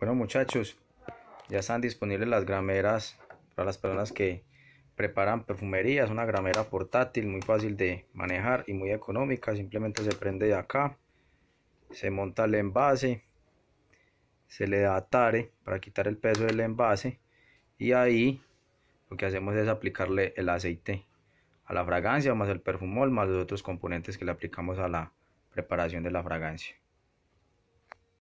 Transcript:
Bueno muchachos, ya están disponibles las grameras para las personas que preparan perfumería. Es Una gramera portátil muy fácil de manejar y muy económica. Simplemente se prende de acá, se monta el envase, se le da atare para quitar el peso del envase y ahí lo que hacemos es aplicarle el aceite a la fragancia más el perfumol más los otros componentes que le aplicamos a la preparación de la fragancia.